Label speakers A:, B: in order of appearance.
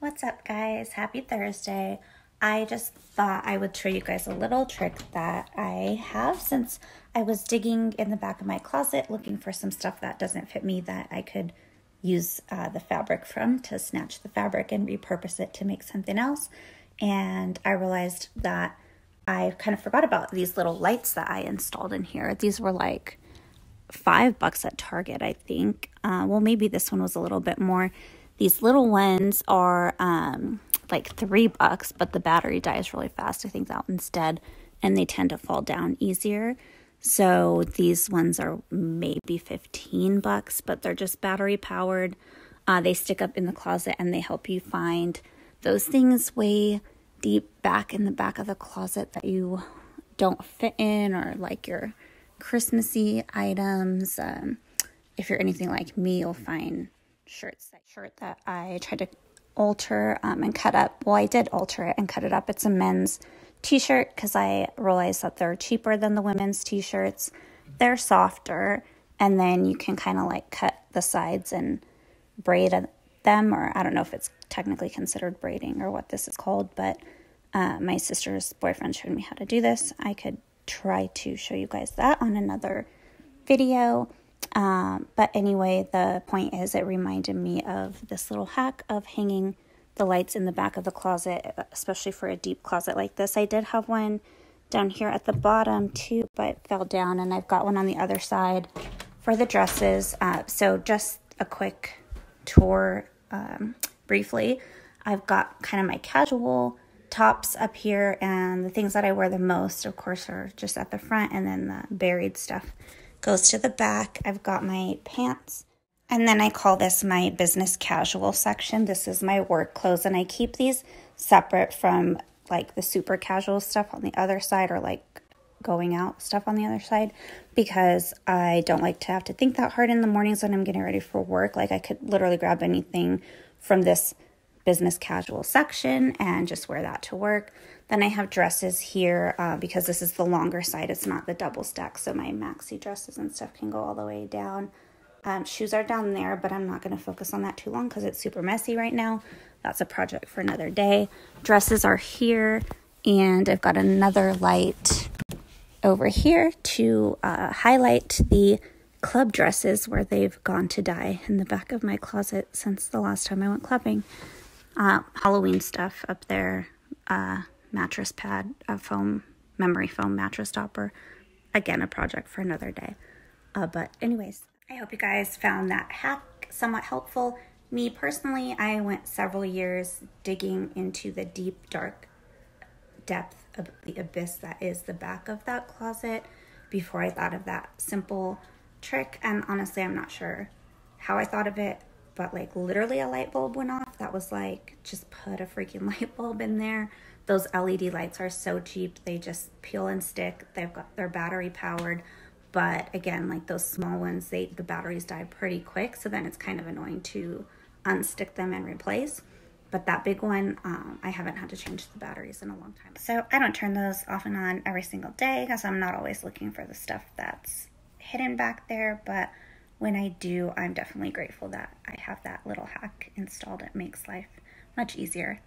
A: What's up, guys? Happy Thursday. I just thought I would show you guys a little trick that I have since I was digging in the back of my closet looking for some stuff that doesn't fit me that I could use uh, the fabric from to snatch the fabric and repurpose it to make something else. And I realized that I kind of forgot about these little lights that I installed in here. These were like five bucks at Target, I think. Uh, well, maybe this one was a little bit more these little ones are um, like three bucks, but the battery dies really fast. I think that one's dead, and they tend to fall down easier. So these ones are maybe 15 bucks, but they're just battery powered. Uh, they stick up in the closet and they help you find those things way deep back in the back of the closet that you don't fit in or like your Christmassy items. Um, if you're anything like me, you'll find shirts that shirt that I tried to alter um, and cut up. Well, I did alter it and cut it up. It's a men's t-shirt because I realized that they're cheaper than the women's t-shirts. They're softer, and then you can kind of like cut the sides and braid them, or I don't know if it's technically considered braiding or what this is called, but uh, my sister's boyfriend showed me how to do this. I could try to show you guys that on another video. Um, but anyway, the point is, it reminded me of this little hack of hanging the lights in the back of the closet, especially for a deep closet like this. I did have one down here at the bottom too, but fell down, and I've got one on the other side for the dresses. Uh, so, just a quick tour um, briefly. I've got kind of my casual tops up here, and the things that I wear the most, of course, are just at the front, and then the buried stuff goes to the back. I've got my pants. And then I call this my business casual section. This is my work clothes, and I keep these separate from like the super casual stuff on the other side or like going out stuff on the other side because I don't like to have to think that hard in the mornings when I'm getting ready for work. Like, I could literally grab anything from this business casual section and just wear that to work. Then I have dresses here uh, because this is the longer side. It's not the double stack. So my maxi dresses and stuff can go all the way down. Um, shoes are down there, but I'm not going to focus on that too long because it's super messy right now. That's a project for another day. Dresses are here and I've got another light over here to uh, highlight the club dresses where they've gone to die in the back of my closet since the last time I went clubbing uh, Halloween stuff up there, uh, mattress pad, a foam, memory foam mattress topper. Again, a project for another day. Uh, but anyways, I hope you guys found that hack somewhat helpful. Me personally, I went several years digging into the deep, dark depth of the abyss that is the back of that closet before I thought of that simple trick. And honestly, I'm not sure how I thought of it but like literally a light bulb went off. That was like, just put a freaking light bulb in there. Those LED lights are so cheap. They just peel and stick. They've got they're battery powered. But again, like those small ones, they the batteries die pretty quick. So then it's kind of annoying to unstick them and replace. But that big one, um, I haven't had to change the batteries in a long time. So I don't turn those off and on every single day because I'm not always looking for the stuff that's hidden back there. But when I do, I'm definitely grateful that I have that little hack installed. It makes life much easier.